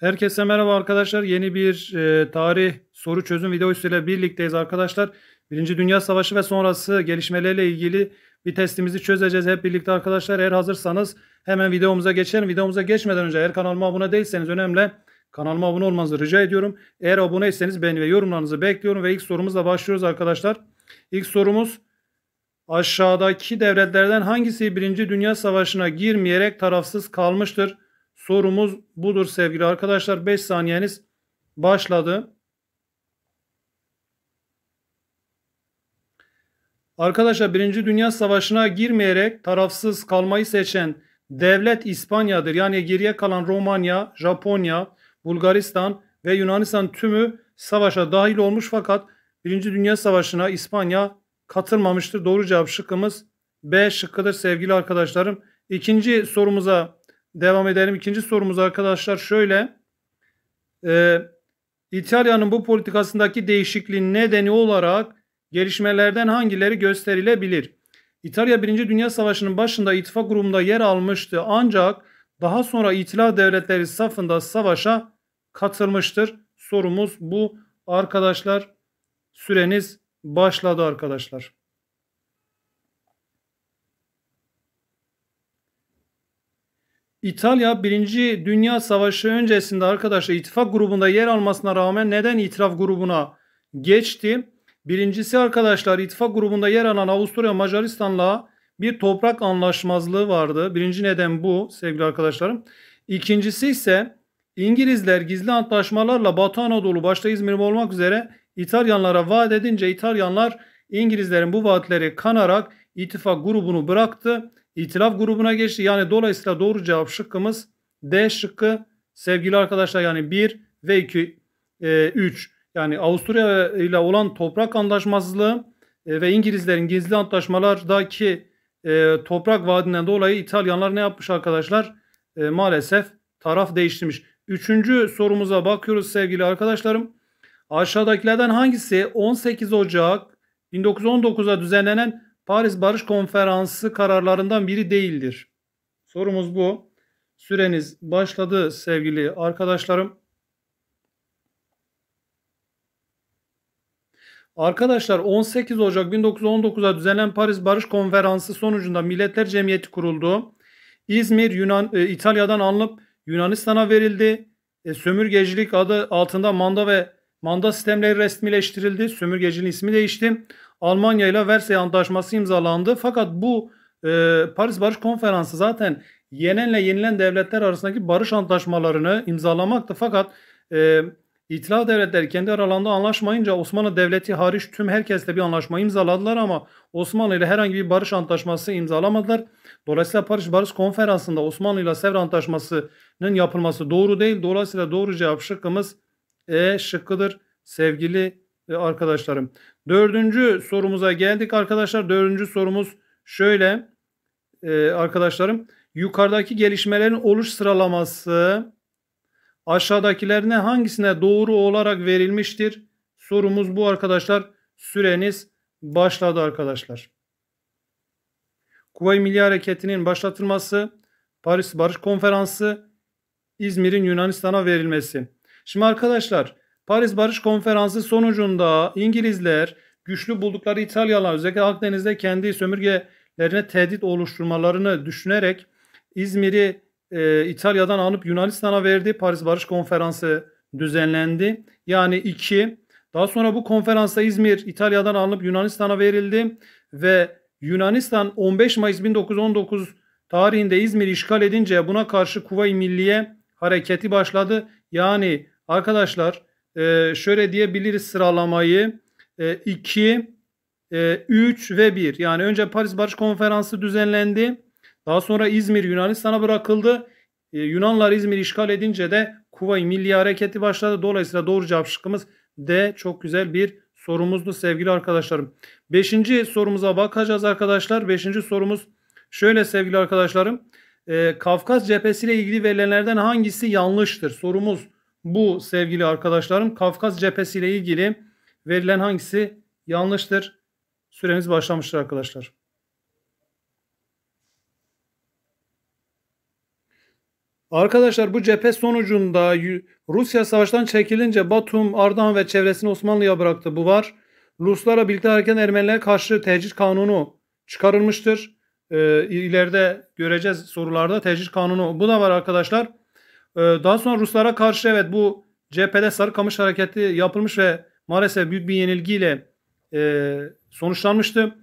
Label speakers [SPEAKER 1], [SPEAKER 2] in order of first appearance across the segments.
[SPEAKER 1] Herkese merhaba arkadaşlar. Yeni bir e, tarih soru çözüm videosuyla birlikteyiz arkadaşlar. Birinci Dünya Savaşı ve sonrası gelişmelerle ilgili bir testimizi çözeceğiz hep birlikte arkadaşlar. Eğer hazırsanız hemen videomuza geçelim. Videomuza geçmeden önce eğer kanalıma abone değilseniz önemli kanalıma abone olmanızı rica ediyorum. Eğer aboneyseniz beğeni ve yorumlarınızı bekliyorum ve ilk sorumuzla başlıyoruz arkadaşlar. İlk sorumuz aşağıdaki devletlerden hangisi Birinci Dünya Savaşı'na girmeyerek tarafsız kalmıştır? Sorumuz budur sevgili arkadaşlar. 5 saniyeniz başladı. Arkadaşlar 1. Dünya Savaşı'na girmeyerek tarafsız kalmayı seçen devlet İspanya'dır. Yani geriye kalan Romanya, Japonya, Bulgaristan ve Yunanistan tümü savaşa dahil olmuş fakat 1. Dünya Savaşı'na İspanya katılmamıştır. Doğru cevap şıkkımız B şıkkıdır sevgili arkadaşlarım. İkinci sorumuza devam edelim. İkinci sorumuz arkadaşlar şöyle. Ee, İtalya'nın bu politikasındaki değişikliğin nedeni olarak gelişmelerden hangileri gösterilebilir? İtalya 1. Dünya Savaşı'nın başında ittifak grubunda yer almıştı ancak daha sonra İtilaf Devletleri safında savaşa katılmıştır. Sorumuz bu arkadaşlar. Süreniz başladı arkadaşlar. İtalya 1. Dünya Savaşı öncesinde arkadaşlar ittifak grubunda yer almasına rağmen neden itiraf grubuna geçti? Birincisi arkadaşlar ittifak grubunda yer alan Avusturya Macaristan'la bir toprak anlaşmazlığı vardı. Birinci neden bu sevgili arkadaşlarım. İkincisi ise İngilizler gizli antlaşmalarla Batı Anadolu başta İzmir olmak üzere İtalyanlara vaat edince İtalyanlar İngilizlerin bu vaatleri kanarak ittifak grubunu bıraktı İtilaf grubuna geçti. Yani dolayısıyla doğru cevap şıkkımız D şıkkı sevgili arkadaşlar yani 1 ve 2 e, 3 yani Avusturya ile olan toprak anlaşmazlığı e, ve İngilizlerin gizli antlaşmalardaki e, toprak vaadinden dolayı İtalyanlar ne yapmış arkadaşlar? E, maalesef taraf değiştirmiş. Üçüncü sorumuza bakıyoruz sevgili arkadaşlarım. Aşağıdakilerden hangisi 18 Ocak 1919'a düzenlenen Paris Barış Konferansı kararlarından biri değildir. Sorumuz bu. Süreniz başladı sevgili arkadaşlarım. Arkadaşlar 18 Ocak 1919'da düzenlenen Paris Barış Konferansı sonucunda Milletler Cemiyeti kuruldu. İzmir Yunan e, İtalya'dan alınıp Yunanistan'a verildi. E, sömürgecilik adı altında manda ve Manda sistemleri resmileştirildi. Sömürgecinin ismi değişti. Almanya ile Versay Antlaşması imzalandı. Fakat bu e, Paris Barış Konferansı zaten yenenle yenilen devletler arasındaki barış antlaşmalarını imzalamaktı. Fakat e, İtilaf devletleri kendi aralarında anlaşmayınca Osmanlı Devleti hariç tüm herkesle bir anlaşma imzaladılar ama Osmanlı ile herhangi bir barış antlaşması imzalamadılar. Dolayısıyla Paris Barış Konferansı'nda Osmanlı ile Sevr Antlaşması'nın yapılması doğru değil. Dolayısıyla doğru cevap şıkkımız e şıkkıdır sevgili e, arkadaşlarım. Dördüncü sorumuza geldik arkadaşlar. Dördüncü sorumuz şöyle e, arkadaşlarım. Yukarıdaki gelişmelerin oluş sıralaması aşağıdakilerine hangisine doğru olarak verilmiştir? Sorumuz bu arkadaşlar. Süreniz başladı arkadaşlar. Kuvay Milli Hareketi'nin başlatılması, Paris Barış Konferansı, İzmir'in Yunanistan'a verilmesi. Şimdi arkadaşlar Paris Barış Konferansı sonucunda İngilizler güçlü buldukları İtalyalılar özellikle Akdeniz'de kendi sömürgelerine tehdit oluşturmalarını düşünerek İzmir'i e, İtalya'dan alıp Yunanistan'a verdi. Paris Barış Konferansı düzenlendi. Yani iki. Daha sonra bu konferansta İzmir İtalya'dan alınıp Yunanistan'a verildi ve Yunanistan 15 Mayıs 1919 tarihinde İzmir işgal edince buna karşı Kuvayi Milliye hareketi başladı. Yani Arkadaşlar e, şöyle diyebiliriz sıralamayı. 2, e, 3 e, ve 1. Yani önce Paris Barış Konferansı düzenlendi. Daha sonra İzmir Yunanistan'a bırakıldı. E, Yunanlar İzmir işgal edince de Kuvayi Milli Hareketi başladı. Dolayısıyla doğru cevap şıkkımız D. Çok güzel bir sorumuzdu sevgili arkadaşlarım. Beşinci sorumuza bakacağız arkadaşlar. Beşinci sorumuz şöyle sevgili arkadaşlarım. E, Kafkas cephesiyle ilgili verilenlerden hangisi yanlıştır? Sorumuz bu sevgili arkadaşlarım Kafkas cephesi ile ilgili verilen hangisi yanlıştır? Süremiz başlamıştır arkadaşlar. Arkadaşlar bu cephe sonucunda Rusya savaştan çekilince Batum, Ardahan ve çevresini Osmanlı'ya bıraktı. Bu var. Ruslara birlikte hareket Ermenilere karşı tecrit kanunu çıkarılmıştır. Ee, ileride göreceğiz sorularda tecrit kanunu. Bu da var arkadaşlar. Ee, daha sonra Ruslara karşı evet bu cephede Sarıkamış hareketi yapılmış ve maalesef büyük bir yenilgiyle e, sonuçlanmıştı.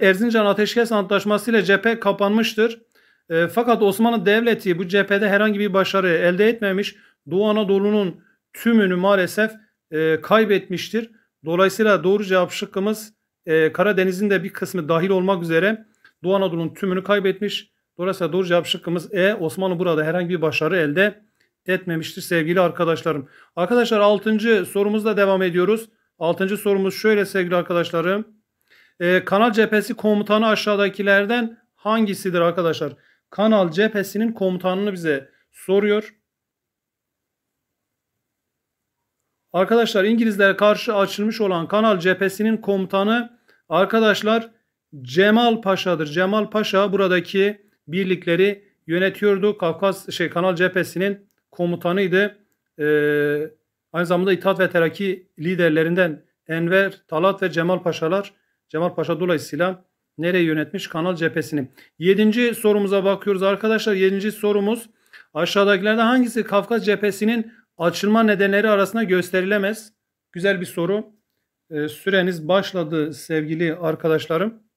[SPEAKER 1] Erzincan Ateşkes Antlaşması ile cephe kapanmıştır. E, fakat Osmanlı Devleti bu cephede herhangi bir başarı elde etmemiş. Doğu Anadolu'nun tümünü maalesef e, kaybetmiştir. Dolayısıyla doğru cevap şıkkımız Karadeniz'in de bir kısmı dahil olmak üzere Doğu Anadolu'nun tümünü kaybetmiş. Dolayısıyla doğru cevap şıkkımız E. Osmanlı burada herhangi bir başarı elde etmemiştir sevgili arkadaşlarım. Arkadaşlar 6. sorumuzla devam ediyoruz. 6. sorumuz şöyle sevgili arkadaşlarım. Ee, kanal cephesi komutanı aşağıdakilerden hangisidir arkadaşlar? Kanal cephesinin komutanını bize soruyor. Arkadaşlar İngilizlere karşı açılmış olan kanal cephesinin komutanı arkadaşlar Cemal Paşa'dır. Cemal Paşa buradaki birlikleri yönetiyordu. Kafkas şey Kanal Cephesi'nin komutanıydı. Ee, aynı zamanda İttihat ve Terakki liderlerinden Enver, Talat ve Cemal Paşalar Cemal Paşa dolayısıyla nereye yönetmiş Kanal Cephesi'ni. Yedinci sorumuza bakıyoruz arkadaşlar. Yedinci sorumuz aşağıdakilerden hangisi Kafkas Cephesi'nin açılma nedenleri arasında gösterilemez? Güzel bir soru. Ee, süreniz başladı sevgili arkadaşlarım.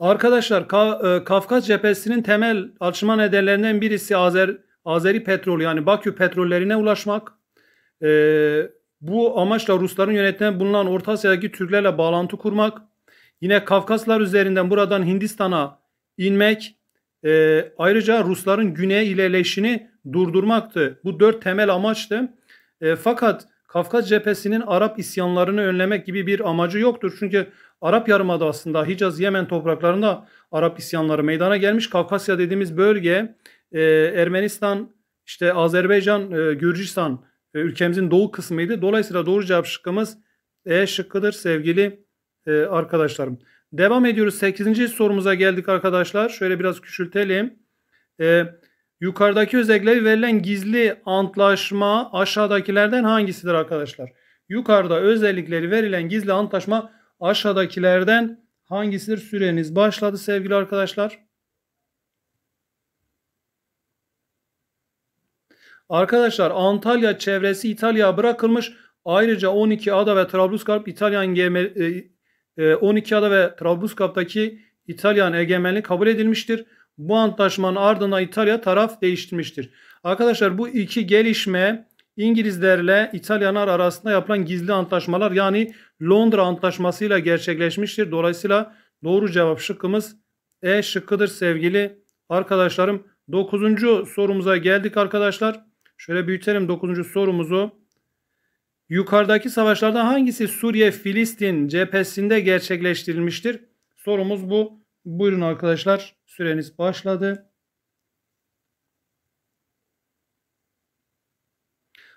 [SPEAKER 1] Arkadaşlar Ka- e, Kafkas cephesinin temel açma nedenlerinden birisi Azer Azeri petrol yani Bakü petrollerine ulaşmak. Ee, bu amaçla Rusların yönetilen bulunan Orta Asya'daki Türklerle bağlantı kurmak. Yine Kafkaslar üzerinden buradan Hindistan'a inmek. E, ayrıca Rusların Güney ilerleyişini durdurmaktı. Bu dört temel amaçtı. E, fakat Kafkas cephesinin Arap isyanlarını önlemek gibi bir amacı yoktur. Çünkü Arap Yarımadası'nda Hicaz, Yemen topraklarında Arap isyanları meydana gelmiş. Kafkasya dediğimiz bölge e, Ermenistan, işte Azerbaycan, e, Gürcistan e, ülkemizin doğu kısmıydı. Dolayısıyla doğru cevap şıkkımız E şıkkıdır sevgili e, arkadaşlarım. Devam ediyoruz. 8. sorumuza geldik arkadaşlar. Şöyle biraz küçültelim. E, yukarıdaki özellikleri verilen gizli antlaşma aşağıdakilerden hangisidir arkadaşlar? Yukarıda özellikleri verilen gizli antlaşma aşağıdakilerden hangisidir? Süreniz başladı sevgili arkadaşlar. Arkadaşlar Antalya çevresi İtalya'ya bırakılmış. Ayrıca 12 ada ve Trablusgarp İtalyan gemi, e, e, 12 ada ve Trablusgarp'taki İtalyan egemenliği kabul edilmiştir. Bu antlaşmanın ardından İtalya taraf değiştirmiştir. Arkadaşlar bu iki gelişme İngilizlerle İtalyanlar arasında yapılan gizli antlaşmalar yani Londra Antlaşması'yla gerçekleşmiştir. Dolayısıyla doğru cevap şıkkımız E şıkkıdır sevgili arkadaşlarım. Dokuzuncu sorumuza geldik arkadaşlar. Şöyle büyütelim 9. sorumuzu. Yukarıdaki savaşlardan hangisi Suriye-Filistin cephesinde gerçekleştirilmiştir? Sorumuz bu. Buyurun arkadaşlar süreniz başladı.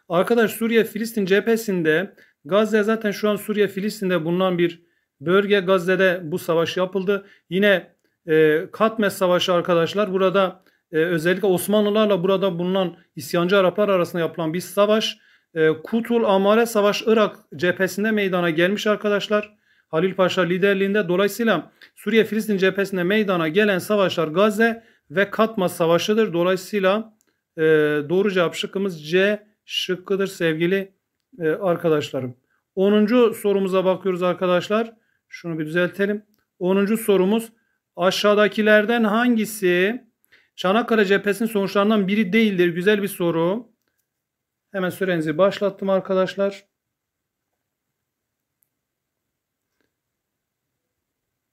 [SPEAKER 1] Arkadaş Suriye-Filistin cephesinde Gazze zaten şu an Suriye Filistin'de bulunan bir bölge. Gazze'de bu savaş yapıldı. Yine e, Katmes Savaşı arkadaşlar burada e, özellikle Osmanlılarla burada bulunan isyancı Araplar arasında yapılan bir savaş. E, Kutul Amare Savaş Irak cephesinde meydana gelmiş arkadaşlar. Halil Paşa liderliğinde dolayısıyla Suriye Filistin cephesinde meydana gelen savaşlar Gazze ve Katma Savaşı'dır. Dolayısıyla e, doğru cevap şıkkımız C şıkkıdır sevgili e, arkadaşlarım. 10. sorumuza bakıyoruz arkadaşlar. Şunu bir düzeltelim. 10. sorumuz aşağıdakilerden hangisi Çanakkale cephesinin sonuçlarından biri değildir? Güzel bir soru. Hemen sürenizi başlattım arkadaşlar.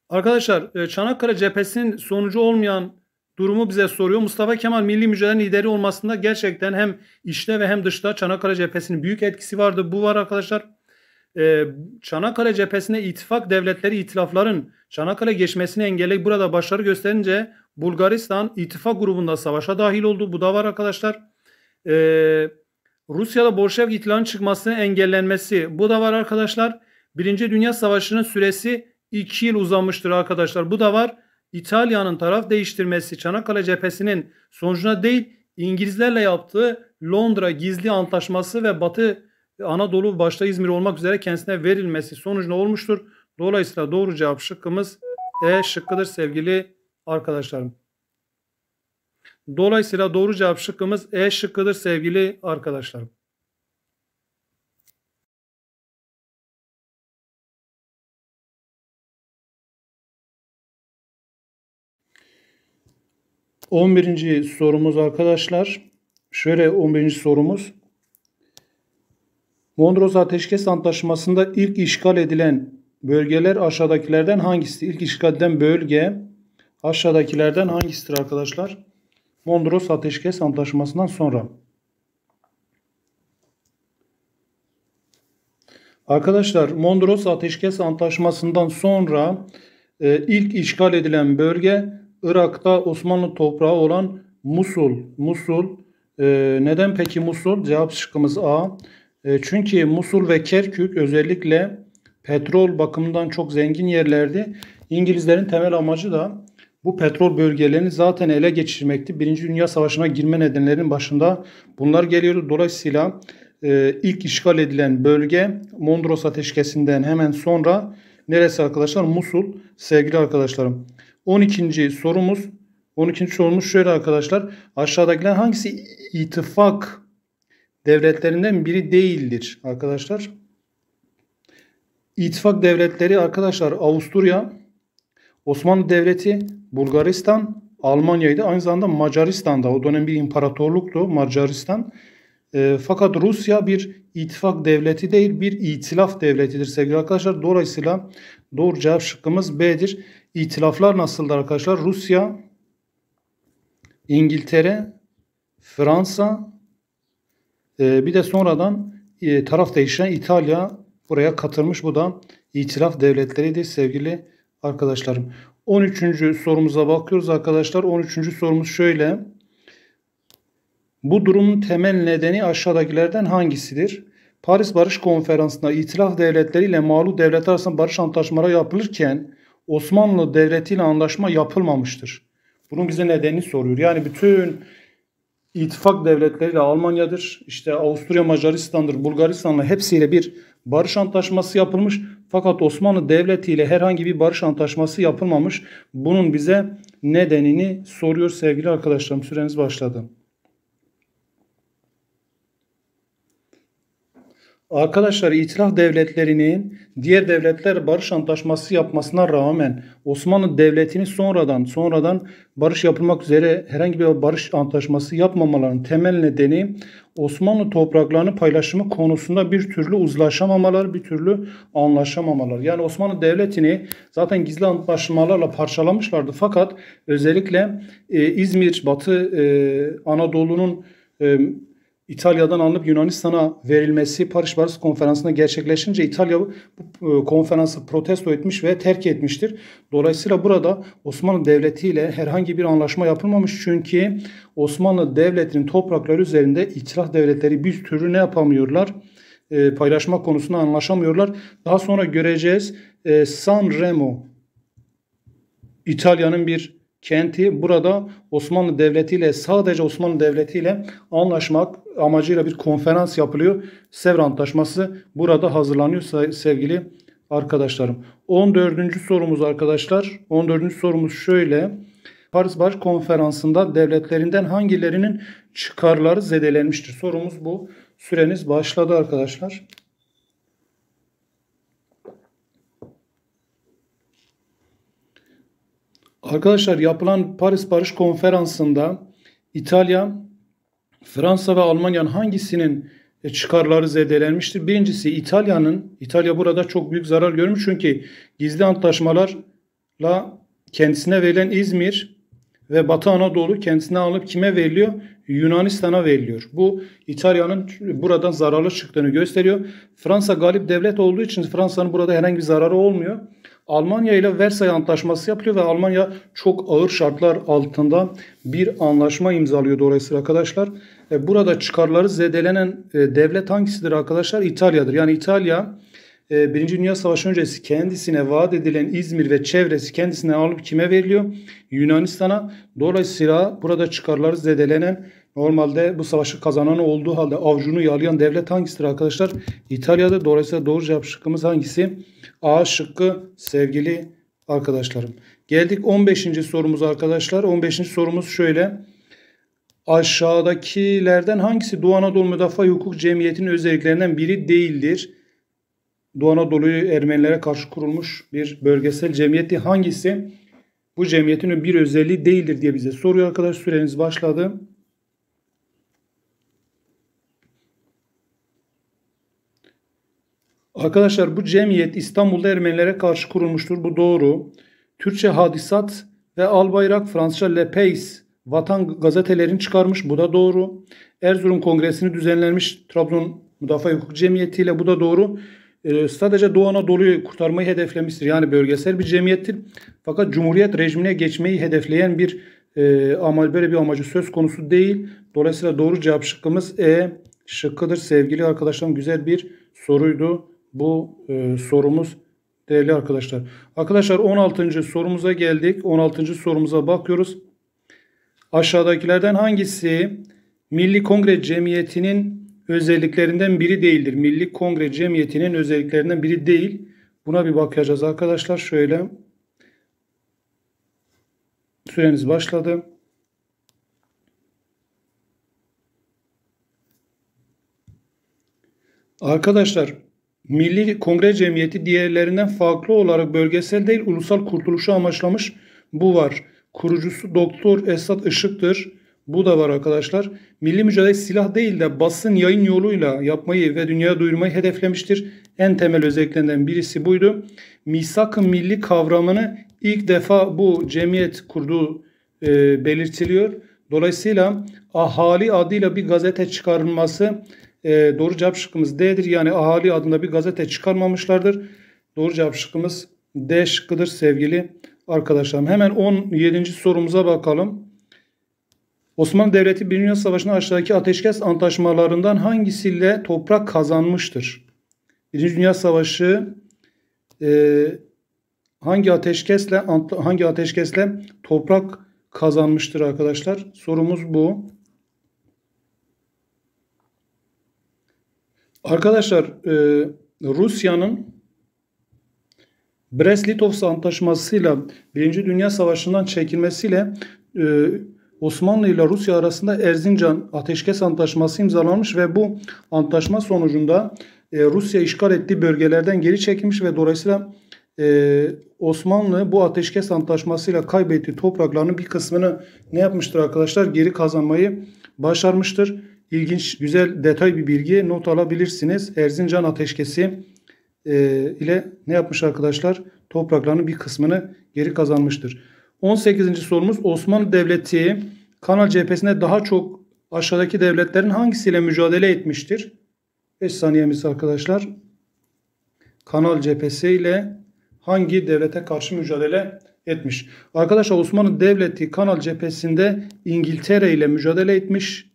[SPEAKER 1] Arkadaşlar e, Çanakkale cephesinin sonucu olmayan durumu bize soruyor. Mustafa Kemal milli mücadelenin lideri olmasında gerçekten hem içte ve hem dışta Çanakkale cephesinin büyük etkisi vardı. Bu var arkadaşlar. Ee, Çanakkale cephesine ittifak devletleri itilafların Çanakkale geçmesini engelleyip burada başarı gösterince Bulgaristan ittifak grubunda savaşa dahil oldu. Bu da var arkadaşlar. Ee, Rusya'da Bolşevik itilafının çıkmasının engellenmesi. Bu da var arkadaşlar. Birinci Dünya Savaşı'nın süresi 2 yıl uzanmıştır arkadaşlar. Bu da var. İtalya'nın taraf değiştirmesi Çanakkale cephesinin sonucuna değil İngilizlerle yaptığı Londra gizli antlaşması ve Batı Anadolu başta İzmir olmak üzere kendisine verilmesi sonucuna olmuştur. Dolayısıyla doğru cevap şıkkımız E şıkkıdır sevgili arkadaşlarım. Dolayısıyla doğru cevap şıkkımız E şıkkıdır sevgili arkadaşlarım. 11. sorumuz arkadaşlar. Şöyle 11. sorumuz. Mondros Ateşkes Antlaşması'nda ilk işgal edilen bölgeler aşağıdakilerden hangisi? İlk işgal edilen bölge aşağıdakilerden hangisidir arkadaşlar? Mondros Ateşkes Antlaşması'ndan sonra. Arkadaşlar Mondros Ateşkes Antlaşması'ndan sonra e, ilk işgal edilen bölge Irak'ta Osmanlı toprağı olan Musul. Musul. E, neden peki Musul? Cevap şıkkımız A. E, çünkü Musul ve Kerkük özellikle petrol bakımından çok zengin yerlerdi. İngilizlerin temel amacı da bu petrol bölgelerini zaten ele geçirmekti. Birinci Dünya Savaşı'na girme nedenlerinin başında bunlar geliyordu. Dolayısıyla e, ilk işgal edilen bölge Mondros Ateşkesi'nden hemen sonra neresi arkadaşlar? Musul sevgili arkadaşlarım. 12. sorumuz 12. sorumuz şöyle arkadaşlar. Aşağıdakiler hangisi ittifak devletlerinden biri değildir arkadaşlar? İttifak devletleri arkadaşlar Avusturya, Osmanlı Devleti, Bulgaristan, Almanya'ydı. Aynı zamanda Macaristan'da o dönem bir imparatorluktu Macaristan. E, fakat Rusya bir ittifak devleti değil bir itilaf devletidir sevgili arkadaşlar. Dolayısıyla doğru cevap şıkkımız B'dir. İtilaflar nasıldı arkadaşlar? Rusya, İngiltere, Fransa, e, bir de sonradan e, taraf değişen İtalya buraya katılmış. Bu da itilaf devletleriydi sevgili arkadaşlarım. 13. sorumuza bakıyoruz arkadaşlar. 13. sorumuz şöyle. Bu durumun temel nedeni aşağıdakilerden hangisidir? Paris Barış Konferansı'nda itilaf devletleriyle ile mağlup devletler arasında barış antlaşmaları yapılırken Osmanlı Devleti ile anlaşma yapılmamıştır. Bunun bize nedeni soruyor. Yani bütün ittifak devletleriyle Almanya'dır, işte Avusturya Macaristan'dır, Bulgaristan'la hepsiyle bir barış antlaşması yapılmış. Fakat Osmanlı Devleti ile herhangi bir barış antlaşması yapılmamış. Bunun bize nedenini soruyor sevgili arkadaşlarım. Süreniz başladı. Arkadaşlar itilaf devletlerinin diğer devletler barış antlaşması yapmasına rağmen Osmanlı Devleti'ni sonradan sonradan barış yapılmak üzere herhangi bir barış antlaşması yapmamalarının temel nedeni Osmanlı topraklarını paylaşımı konusunda bir türlü uzlaşamamalar, bir türlü anlaşamamalar. Yani Osmanlı Devleti'ni zaten gizli antlaşmalarla parçalamışlardı fakat özellikle e, İzmir, Batı e, Anadolu'nun e, İtalya'dan alınıp Yunanistan'a verilmesi Paris Barış Konferansı'nda gerçekleşince İtalya bu e, konferansı protesto etmiş ve terk etmiştir. Dolayısıyla burada Osmanlı Devleti ile herhangi bir anlaşma yapılmamış çünkü Osmanlı Devleti'nin toprakları üzerinde itiraf devletleri bir türlü ne yapamıyorlar? E, paylaşma konusunda anlaşamıyorlar. Daha sonra göreceğiz e, San Remo İtalya'nın bir kenti burada Osmanlı Devleti ile sadece Osmanlı Devleti ile anlaşmak amacıyla bir konferans yapılıyor. Sevr Antlaşması burada hazırlanıyor sevgili arkadaşlarım. 14. sorumuz arkadaşlar. 14. sorumuz şöyle. Paris Barış Konferansı'nda devletlerinden hangilerinin çıkarları zedelenmiştir? Sorumuz bu. Süreniz başladı arkadaşlar. Arkadaşlar yapılan Paris Barış Konferansı'nda İtalya, Fransa ve Almanya'nın hangisinin e, çıkarları zedelenmiştir? Birincisi İtalya'nın, İtalya burada çok büyük zarar görmüş çünkü gizli antlaşmalarla kendisine verilen İzmir ve Batı Anadolu kendisine alıp kime veriliyor? Yunanistan'a veriliyor. Bu İtalya'nın buradan zararlı çıktığını gösteriyor. Fransa galip devlet olduğu için Fransa'nın burada herhangi bir zararı olmuyor. Almanya ile Versay Antlaşması yapılıyor ve Almanya çok ağır şartlar altında bir anlaşma imzalıyor dolayısıyla arkadaşlar. E, burada çıkarları zedelenen e, devlet hangisidir arkadaşlar? İtalya'dır. Yani İtalya e, Birinci Dünya Savaşı öncesi kendisine vaat edilen İzmir ve çevresi kendisine alıp kime veriliyor? Yunanistan'a. Dolayısıyla burada çıkarları zedelenen Normalde bu savaşı kazanan olduğu halde avcunu yalayan devlet hangisidir arkadaşlar? İtalya'da. Dolayısıyla doğru cevap şıkkımız hangisi? A şıkkı sevgili arkadaşlarım. Geldik 15. sorumuz arkadaşlar. 15. sorumuz şöyle. Aşağıdakilerden hangisi Doğu Anadolu Müdafaa Hukuk Cemiyeti'nin özelliklerinden biri değildir? Doğu Anadolu'yu Ermenilere karşı kurulmuş bir bölgesel cemiyeti hangisi? Bu cemiyetin bir özelliği değildir diye bize soruyor arkadaş. Süreniz başladı. Arkadaşlar bu cemiyet İstanbul'da Ermenilere karşı kurulmuştur. Bu doğru. Türkçe hadisat ve Albayrak Fransızca Le Pays vatan gazetelerini çıkarmış. Bu da doğru. Erzurum Kongresi'ni düzenlenmiş Trabzon Müdafaa Hukuk Cemiyeti ile bu da doğru. Ee, sadece Doğu Anadolu'yu kurtarmayı hedeflemiştir. Yani bölgesel bir cemiyettir. Fakat Cumhuriyet rejimine geçmeyi hedefleyen bir e, amal böyle bir amacı söz konusu değil. Dolayısıyla doğru cevap şıkkımız E şıkkıdır sevgili arkadaşlarım. Güzel bir soruydu bu e, sorumuz değerli arkadaşlar. Arkadaşlar 16. sorumuza geldik. 16. sorumuza bakıyoruz. Aşağıdakilerden hangisi Milli Kongre Cemiyeti'nin özelliklerinden biri değildir? Milli Kongre Cemiyeti'nin özelliklerinden biri değil. Buna bir bakacağız arkadaşlar. Şöyle süreniz başladı. Arkadaşlar Milli Kongre Cemiyeti diğerlerinden farklı olarak bölgesel değil ulusal kurtuluşu amaçlamış. Bu var. Kurucusu Doktor Esat Işık'tır. Bu da var arkadaşlar. Milli mücadele silah değil de basın yayın yoluyla yapmayı ve dünyaya duyurmayı hedeflemiştir. En temel özelliklerinden birisi buydu. Misak-ı milli kavramını ilk defa bu cemiyet kurduğu e, belirtiliyor. Dolayısıyla ahali adıyla bir gazete çıkarılması e, doğru cevap şıkkımız D'dir. Yani Ahali adında bir gazete çıkarmamışlardır. Doğru cevap şıkkımız D şıkkıdır sevgili arkadaşlarım. Hemen 17. sorumuza bakalım. Osmanlı Devleti 1. Dünya Savaşı'nın aşağıdaki ateşkes antlaşmalarından hangisiyle toprak kazanmıştır? 1. Dünya Savaşı e, hangi ateşkesle hangi ateşkesle toprak kazanmıştır arkadaşlar? Sorumuz bu. Arkadaşlar e, Rusya'nın brest litovs Antlaşması'yla Birinci Dünya Savaşı'ndan çekilmesiyle e, Osmanlı ile Rusya arasında Erzincan Ateşkes Antlaşması imzalanmış ve bu antlaşma sonucunda e, Rusya işgal ettiği bölgelerden geri çekilmiş ve dolayısıyla e, Osmanlı bu ateşkes antlaşmasıyla kaybettiği topraklarının bir kısmını ne yapmıştır arkadaşlar? Geri kazanmayı başarmıştır ilginç, güzel, detay bir bilgi not alabilirsiniz. Erzincan ateşkesi e, ile ne yapmış arkadaşlar? Topraklarının bir kısmını geri kazanmıştır. 18. sorumuz Osmanlı Devleti Kanal cephesinde daha çok aşağıdaki devletlerin hangisiyle mücadele etmiştir? 5 saniyemiz arkadaşlar. Kanal cephesi ile hangi devlete karşı mücadele etmiş? Arkadaşlar Osmanlı Devleti Kanal cephesinde İngiltere ile mücadele etmiş.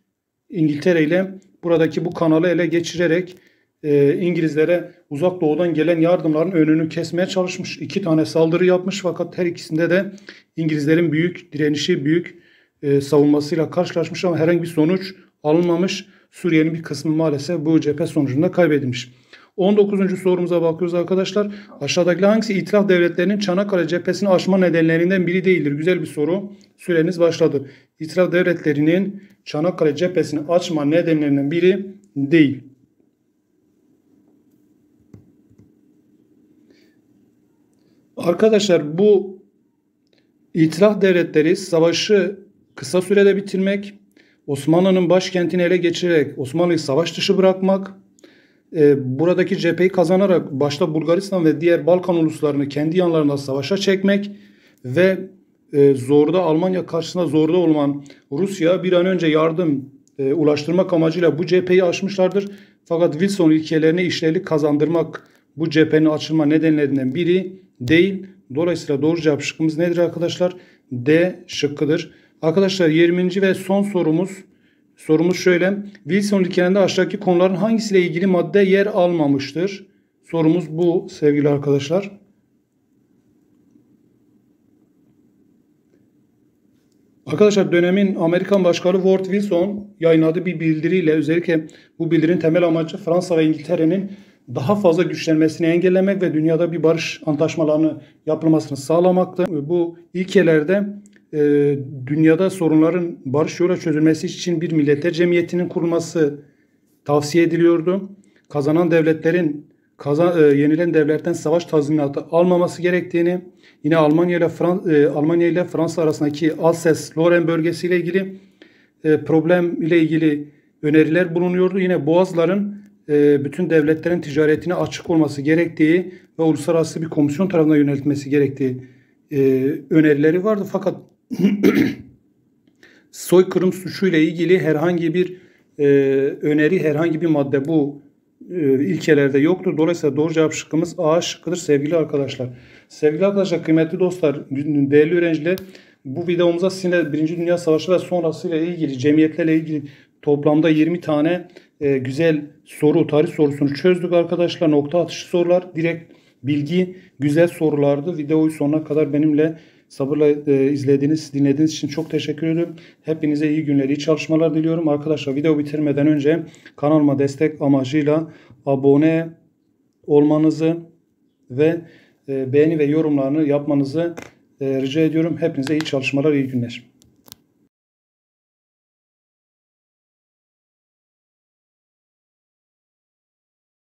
[SPEAKER 1] İngiltere ile buradaki bu kanalı ele geçirerek e, İngilizlere uzak doğudan gelen yardımların önünü kesmeye çalışmış. İki tane saldırı yapmış fakat her ikisinde de İngilizlerin büyük direnişi, büyük e, savunmasıyla karşılaşmış ama herhangi bir sonuç alınmamış. Suriye'nin bir kısmı maalesef bu cephe sonucunda kaybedilmiş. 19. sorumuza bakıyoruz arkadaşlar. Aşağıdaki hangisi itiraf devletlerinin Çanakkale cephesini aşma nedenlerinden biri değildir? Güzel bir soru. Süreniz başladı. İtilaf devletlerinin Çanakkale cephesini açma nedenlerinden biri değil. Arkadaşlar bu itiraf devletleri savaşı kısa sürede bitirmek, Osmanlı'nın başkentini ele geçirerek Osmanlı'yı savaş dışı bırakmak, e, buradaki cepheyi kazanarak başta Bulgaristan ve diğer Balkan uluslarını kendi yanlarında savaşa çekmek ve e, zorda Almanya karşısında zorda olan Rusya bir an önce yardım e, ulaştırmak amacıyla bu cepheyi açmışlardır. Fakat Wilson ülkelerine işlevlik kazandırmak bu cephenin açılma nedenlerinden biri değil. Dolayısıyla doğru cevap şıkkımız nedir arkadaşlar? D şıkkıdır. Arkadaşlar 20. ve son sorumuz Sorumuz şöyle. Wilson ilkelerinde aşağıdaki konuların hangisiyle ilgili madde yer almamıştır? Sorumuz bu sevgili arkadaşlar. Arkadaşlar dönemin Amerikan Başkanı Ward Wilson yayınladığı bir bildiriyle özellikle bu bildirin temel amacı Fransa ve İngiltere'nin daha fazla güçlenmesini engellemek ve dünyada bir barış antlaşmalarını yapılmasını sağlamaktı. Bu ilkelerde e, dünyada sorunların barış yola çözülmesi için bir milletler cemiyetinin kurulması tavsiye ediliyordu. Kazanan devletlerin kazan, e, yenilen devletten savaş tazminatı almaması gerektiğini, yine Almanya ile Fran, e, Almanya ile Fransa arasındaki Alsace-Lorraine bölgesiyle ilgili e, problem ile ilgili öneriler bulunuyordu. Yine Boğazların e, bütün devletlerin ticaretine açık olması gerektiği ve uluslararası bir komisyon tarafından yöneltilmesi gerektiği e, önerileri vardı. Fakat soykırım suçuyla ilgili herhangi bir e, öneri, herhangi bir madde bu e, ilkelerde yoktur. Dolayısıyla doğru cevap şıkkımız A şıkkıdır sevgili arkadaşlar. Sevgili arkadaşlar, kıymetli dostlar, değerli öğrenciler bu videomuza sizinle Birinci Dünya Savaşı ve sonrasıyla ilgili, cemiyetlerle ilgili toplamda 20 tane e, güzel soru, tarih sorusunu çözdük arkadaşlar. Nokta atışı sorular, direkt bilgi, güzel sorulardı. Videoyu sonuna kadar benimle Sabırla e, izlediğiniz, dinlediğiniz için çok teşekkür ediyorum. Hepinize iyi günler, iyi çalışmalar diliyorum. Arkadaşlar video bitirmeden önce kanalıma destek amacıyla abone olmanızı ve e, beğeni ve yorumlarını yapmanızı e, rica ediyorum. Hepinize iyi çalışmalar, iyi günler.